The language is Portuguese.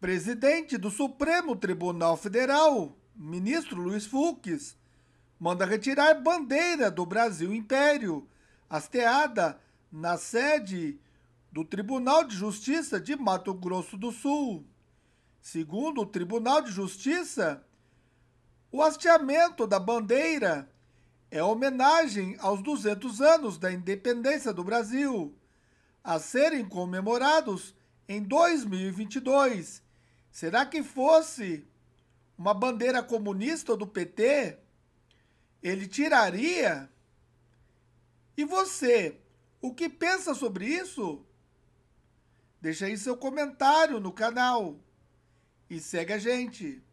Presidente do Supremo Tribunal Federal, ministro Luiz Fux, manda retirar bandeira do Brasil Império, hasteada na sede do Tribunal de Justiça de Mato Grosso do Sul. Segundo o Tribunal de Justiça, o hasteamento da bandeira é homenagem aos 200 anos da independência do Brasil, a serem comemorados em 2022 Será que fosse uma bandeira comunista ou do PT, ele tiraria? E você, o que pensa sobre isso? Deixa aí seu comentário no canal e segue a gente.